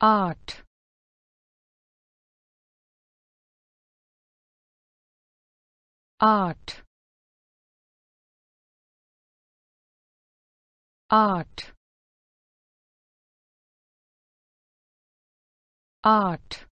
art art art art